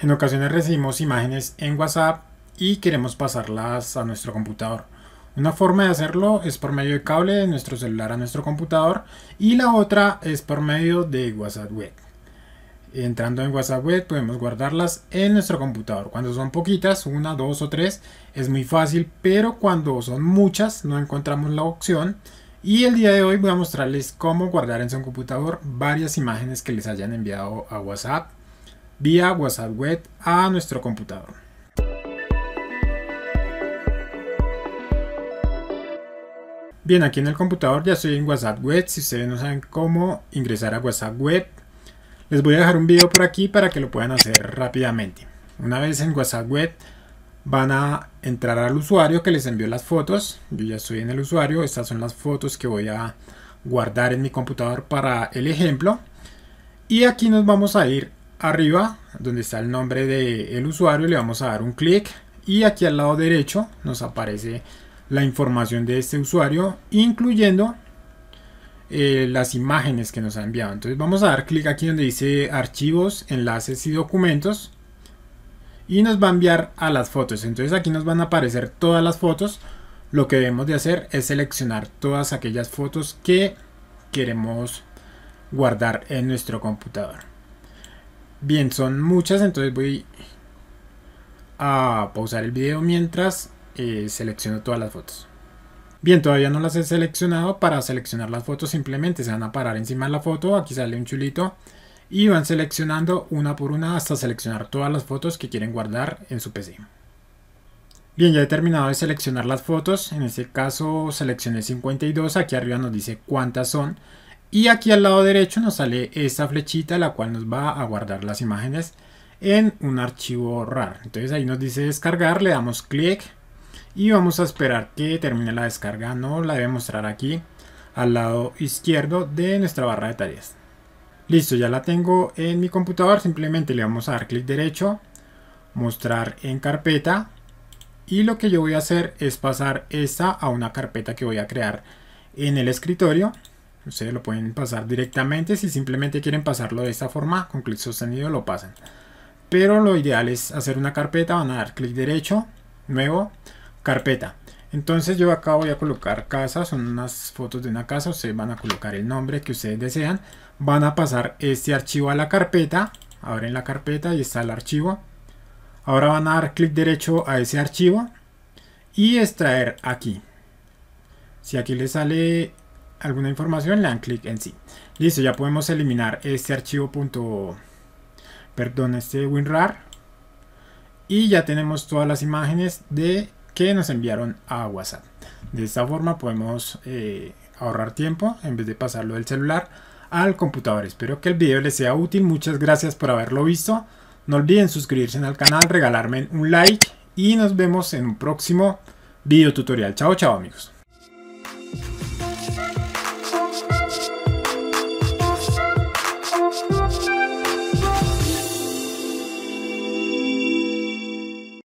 En ocasiones recibimos imágenes en WhatsApp y queremos pasarlas a nuestro computador. Una forma de hacerlo es por medio de cable de nuestro celular a nuestro computador y la otra es por medio de WhatsApp Web. Entrando en WhatsApp Web podemos guardarlas en nuestro computador. Cuando son poquitas, una, dos o tres, es muy fácil, pero cuando son muchas no encontramos la opción. Y el día de hoy voy a mostrarles cómo guardar en su computador varias imágenes que les hayan enviado a WhatsApp vía WhatsApp Web a nuestro computador. Bien, aquí en el computador ya estoy en WhatsApp Web. Si ustedes no saben cómo ingresar a WhatsApp Web, les voy a dejar un video por aquí para que lo puedan hacer rápidamente. Una vez en WhatsApp Web van a entrar al usuario que les envió las fotos. Yo ya estoy en el usuario. Estas son las fotos que voy a guardar en mi computador para el ejemplo. Y aquí nos vamos a ir arriba, donde está el nombre del usuario, le vamos a dar un clic y aquí al lado derecho nos aparece la información de este usuario, incluyendo eh, las imágenes que nos ha enviado. Entonces vamos a dar clic aquí donde dice archivos, enlaces y documentos y nos va a enviar a las fotos. Entonces aquí nos van a aparecer todas las fotos. Lo que debemos de hacer es seleccionar todas aquellas fotos que queremos guardar en nuestro computador. Bien, son muchas, entonces voy a pausar el video mientras eh, selecciono todas las fotos. Bien, todavía no las he seleccionado. Para seleccionar las fotos simplemente se van a parar encima de la foto. Aquí sale un chulito. Y van seleccionando una por una hasta seleccionar todas las fotos que quieren guardar en su PC. Bien, ya he terminado de seleccionar las fotos. En este caso seleccioné 52. Aquí arriba nos dice cuántas son y aquí al lado derecho nos sale esta flechita la cual nos va a guardar las imágenes en un archivo RAR entonces ahí nos dice descargar le damos clic y vamos a esperar que termine la descarga no la debe mostrar aquí al lado izquierdo de nuestra barra de tareas listo ya la tengo en mi computador simplemente le vamos a dar clic derecho mostrar en carpeta y lo que yo voy a hacer es pasar esta a una carpeta que voy a crear en el escritorio Ustedes lo pueden pasar directamente. Si simplemente quieren pasarlo de esta forma, con clic sostenido lo pasan. Pero lo ideal es hacer una carpeta. Van a dar clic derecho, nuevo, carpeta. Entonces yo acá voy a colocar casa, son unas fotos de una casa, ustedes van a colocar el nombre que ustedes desean, van a pasar este archivo a la carpeta, abren la carpeta y está el archivo, ahora van a dar clic derecho a ese archivo y extraer aquí, si aquí le sale alguna información, le dan clic en sí. Listo, ya podemos eliminar este archivo punto, perdón, este WinRAR. Y ya tenemos todas las imágenes de que nos enviaron a WhatsApp. De esta forma podemos eh, ahorrar tiempo en vez de pasarlo del celular al computador. Espero que el video les sea útil. Muchas gracias por haberlo visto. No olviden suscribirse al canal, regalarme un like y nos vemos en un próximo video tutorial. Chao, chao amigos.